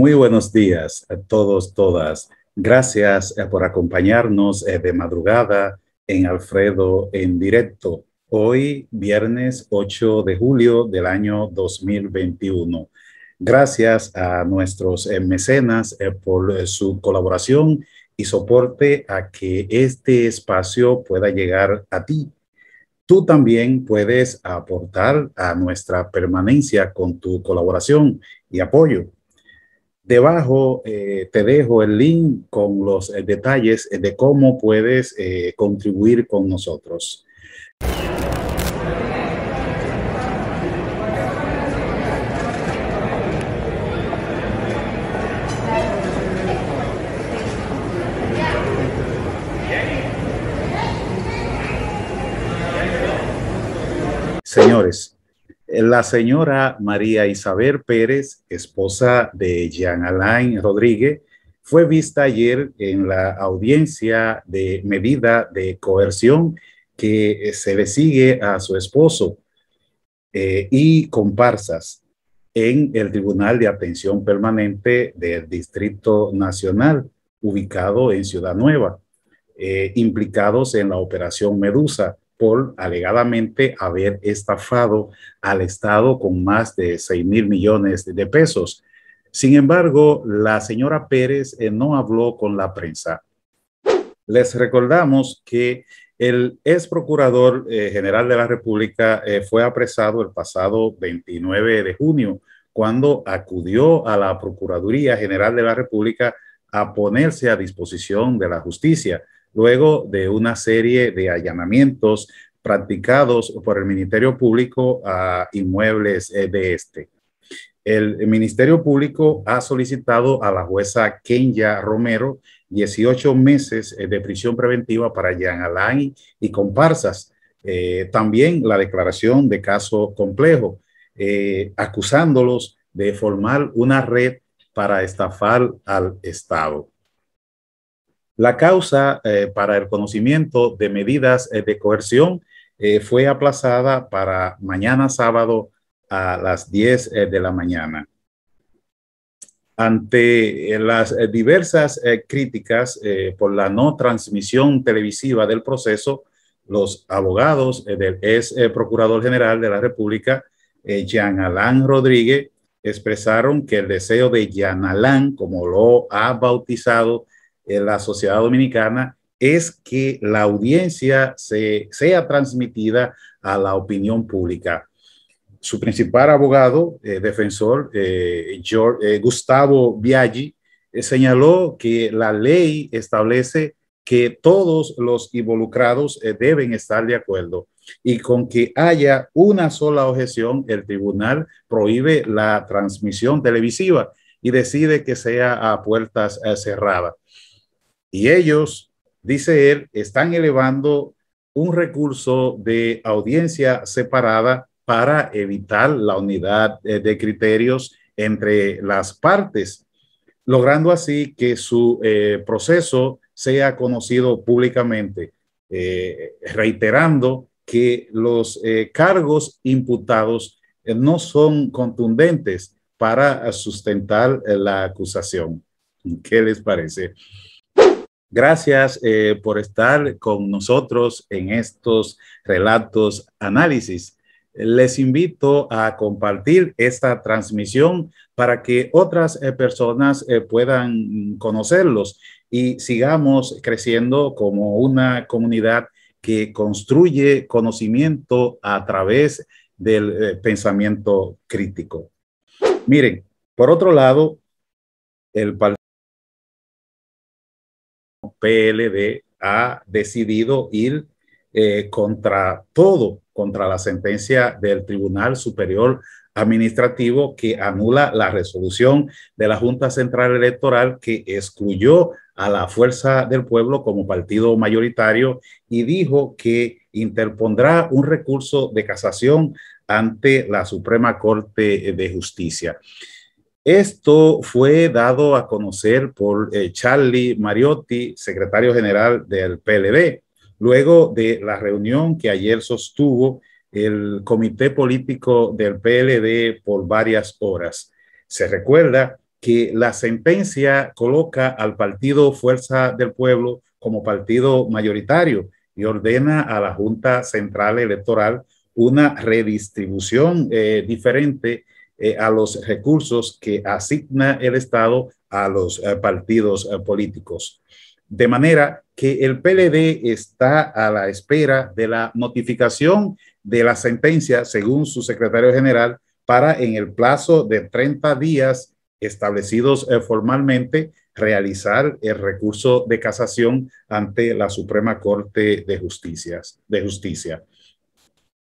Muy buenos días a todos, todas. Gracias eh, por acompañarnos eh, de madrugada en Alfredo en directo. Hoy, viernes 8 de julio del año 2021. Gracias a nuestros eh, mecenas por su colaboración y soporte a que este espacio pueda llegar a ti. Tú también puedes aportar a nuestra permanencia con tu colaboración y apoyo Debajo eh, te dejo el link con los eh, detalles eh, de cómo puedes contribuir con nosotros. Señores, la señora María Isabel Pérez, esposa de Jean Alain Rodríguez, fue vista ayer en la audiencia de medida de coerción que eh, se le sigue a su esposo eh, y comparsas en el Tribunal de Atención Permanente del Distrito Nacional, ubicado en Ciudad Nueva, eh, implicados en la Operación Medusa por alegadamente haber estafado al Estado con más de 6 mil millones de pesos. Sin embargo, la señora Pérez eh, no habló con la prensa. Les recordamos que el ex procurador eh, general de la República eh, fue apresado el pasado 29 de junio, cuando acudió a la Procuraduría General de la República a ponerse a disposición de la justicia luego de una serie de allanamientos practicados por el Ministerio Público a inmuebles eh, de este. El Ministerio Público ha solicitado a la jueza Kenya Romero 18 meses eh, de prisión preventiva para Jean Alain y comparsas. Eh, también la declaración de caso complejo, acusándolos de formar una red para estafar al Estado. La causa eh, para el conocimiento de medidas eh, de coerción eh, fue aplazada para mañana sábado a las 10 de la mañana. Ante las diversas críticas por la no transmisión televisiva del proceso, los abogados del ex procurador general de la República, Jean Alain Rodríguez, expresaron que el deseo de Jean Alain, como lo ha bautizado en la sociedad dominicana es que la audiencia se, sea transmitida a la opinión pública. Su principal abogado, eh, defensor, eh, George, eh, Gustavo Biaggi, señaló que la ley establece que todos los involucrados deben estar de acuerdo y con que haya una sola objeción, el tribunal prohíbe la transmisión televisiva y decide que sea a puertas cerradas. Y ellos, dice él, están elevando un recurso de audiencia separada para evitar la unidad eh, de criterios entre las partes, logrando así que su eh, proceso sea conocido públicamente, eh, reiterando que los cargos imputados no son contundentes para sustentar la acusación. ¿Qué les parece? Gracias eh, por estar con nosotros en estos relatos análisis. Les invito a compartir esta transmisión para que otras eh, personas eh, puedan conocerlos y sigamos creciendo como una comunidad que construye conocimiento a través del pensamiento crítico. Miren, por otro lado, el partido PLD ha decidido ir eh, contra todo, contra la sentencia del Tribunal Superior Administrativo que anula la resolución de la Junta Central Electoral que excluyó a la Fuerza del Pueblo como partido mayoritario y dijo que interpondrá un recurso de casación ante la Suprema Corte de Justicia. Esto fue dado a conocer por eh, Charlie Mariotti, secretario general del PLD, luego de la reunión que ayer sostuvo el comité político del PLD por varias horas. Se recuerda que la sentencia coloca al partido Fuerza del Pueblo como partido mayoritario y ordena a la Junta Central Electoral una redistribución eh, diferente eh, a los recursos que asigna el Estado a los eh, partidos eh, políticos. De manera que el PLD está a la espera de la notificación de la sentencia, según su secretario general, para en el plazo de 30 días establecidos formalmente realizar el recurso de casación ante la Suprema Corte de, de Justicia.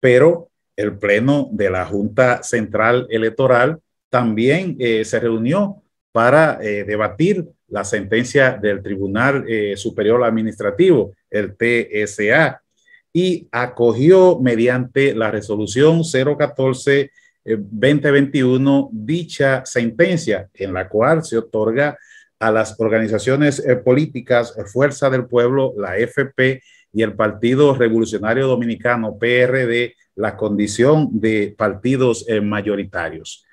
Pero el Pleno de la Junta Central Electoral también eh, se reunió para eh, debatir la sentencia del Tribunal eh, Superior Administrativo, el TSA, y acogió mediante la resolución 014-2021 dicha sentencia, en la cual se otorga a las organizaciones políticas Fuerza del Pueblo, la FP y el Partido Revolucionario Dominicano, PRD, la condición de partidos eh, mayoritarios.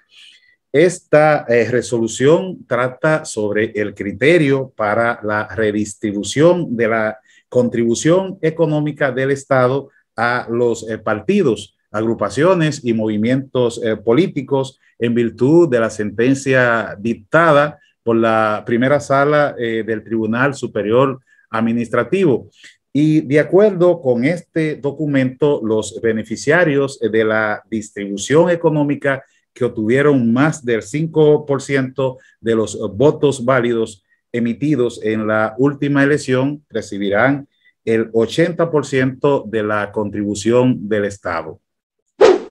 Esta eh, resolución trata sobre el criterio para la redistribución de la contribución económica del Estado a los eh, partidos, agrupaciones y movimientos políticos en virtud de la sentencia dictada por la primera sala del Tribunal Superior Administrativo. Y de acuerdo con este documento, los beneficiarios eh, de la distribución económica que obtuvieron más del 5% de los eh, votos válidos emitidos en la última elección recibirán el 80% de la contribución del Estado.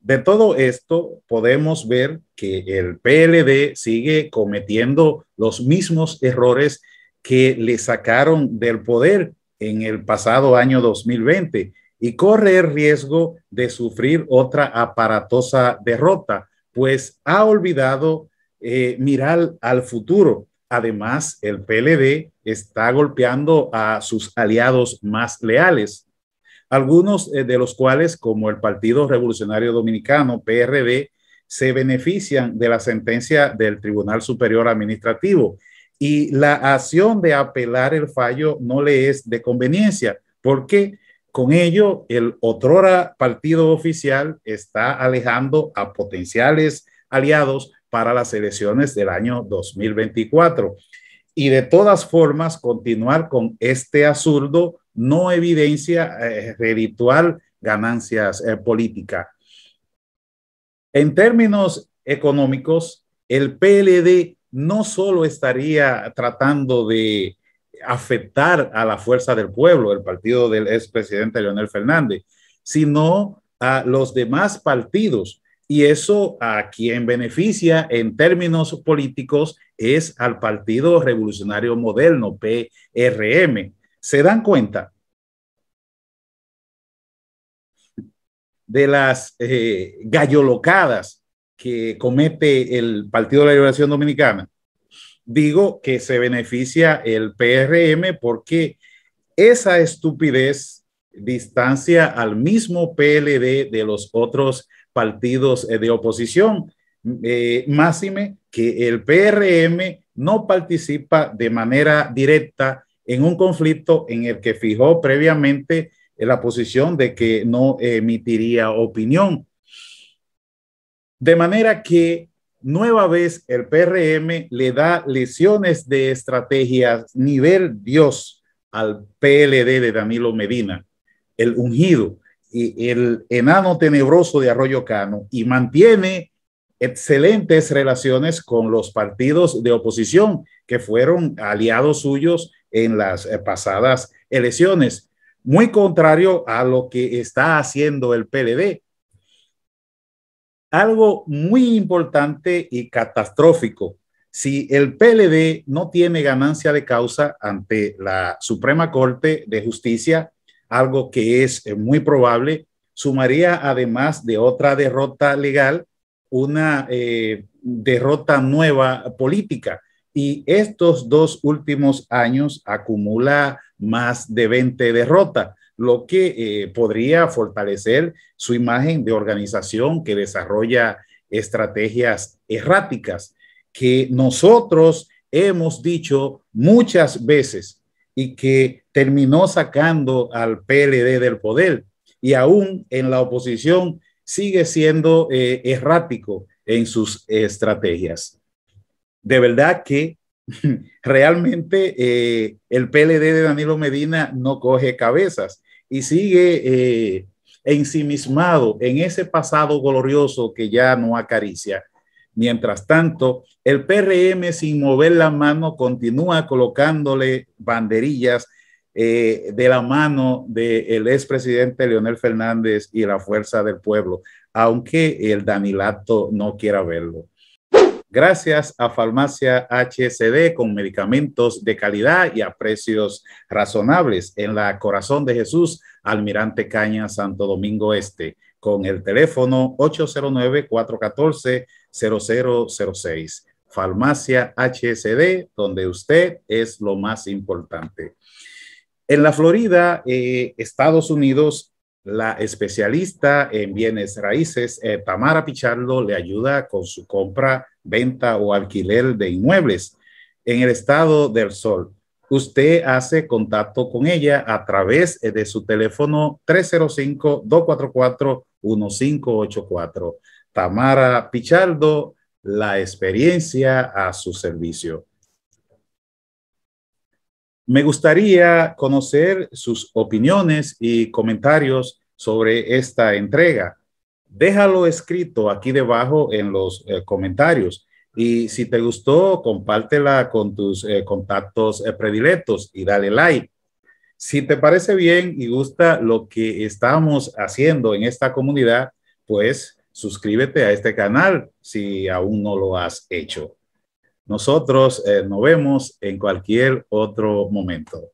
De todo esto podemos ver que el PLD sigue cometiendo los mismos errores que le sacaron del poder en el pasado año 2020 y corre el riesgo de sufrir otra aparatosa derrota, pues ha olvidado eh, mirar al futuro. Además, el PLD está golpeando a sus aliados más leales, algunos eh, de los cuales, como el Partido Revolucionario Dominicano, PRD, se benefician de la sentencia del Tribunal Superior Administrativo y la acción de apelar el fallo no le es de conveniencia, porque con ello el otrora partido oficial está alejando a potenciales aliados para las elecciones del año 2024. Y de todas formas, continuar con este absurdo no evidencia eh, ganancias eh, políticas. En términos económicos, el PLD no solo estaría tratando de afectar a la fuerza del pueblo, el partido del expresidente Leonel Fernández, sino a los demás partidos. Y eso a quien beneficia en términos políticos es al Partido Revolucionario Moderno, PRM. ¿Se dan cuenta? de las eh, gallolocadas que comete el Partido de la Liberación Dominicana, digo que se beneficia el PRM porque esa estupidez distancia al mismo PLD de los otros partidos eh, de oposición. Másime, eh, máxime que el PRM no participa de manera directa en un conflicto en el que fijó previamente la posición de que no emitiría opinión. De manera que nueva vez el PRM le da lesiones de estrategias nivel Dios al PLD de Danilo Medina, el ungido y el enano tenebroso de Arroyo Cano, y mantiene excelentes relaciones con los partidos de oposición que fueron aliados suyos en las eh, pasadas elecciones, muy contrario a lo que está haciendo el PLD, algo muy importante y catastrófico. Si el PLD no tiene ganancia de causa ante la Suprema Corte de Justicia, algo que es eh, muy probable, sumaría además de otra derrota legal, una eh, derrota nueva política. Y estos dos últimos años acumula más de 20 derrotas lo que eh, podría fortalecer su imagen de organización que desarrolla estrategias erráticas, que nosotros hemos dicho muchas veces y que terminó sacando al PLD del poder y aún en la oposición sigue siendo eh, errático en sus estrategias. De verdad que realmente eh, el PLD de Danilo Medina no coge cabezas y sigue eh, ensimismado en ese pasado glorioso que ya no acaricia. Mientras tanto, el PRM sin mover la mano continúa colocándole banderillas eh, de la mano del ex expresidente Leonel Fernández y la fuerza del pueblo, aunque el Danilato no quiera verlo. Gracias a Farmacia HSD con medicamentos de calidad y a precios razonables en la Corazón de Jesús, Almirante Caña, Santo Domingo Este, con el teléfono 809-414-0006. Farmacia HSD, donde usted es lo más importante. En la Florida, eh, Estados Unidos, la especialista en bienes raíces, eh, Tamara Pichardo, le ayuda con su compra, venta o alquiler de inmuebles en el estado del sol. Usted hace contacto con ella a través eh, de su teléfono 305-244-1584. Tamara Pichardo, la experiencia a su servicio. Me gustaría conocer sus opiniones y comentarios sobre esta entrega. Déjalo escrito aquí debajo en los eh, comentarios. Y si te gustó, compártela con tus eh, contactos eh, predilectos y dale like. Si te parece bien y gusta lo que estamos haciendo en esta comunidad, pues suscríbete a este canal si aún no lo has hecho nosotros eh, nos vemos en cualquier otro momento.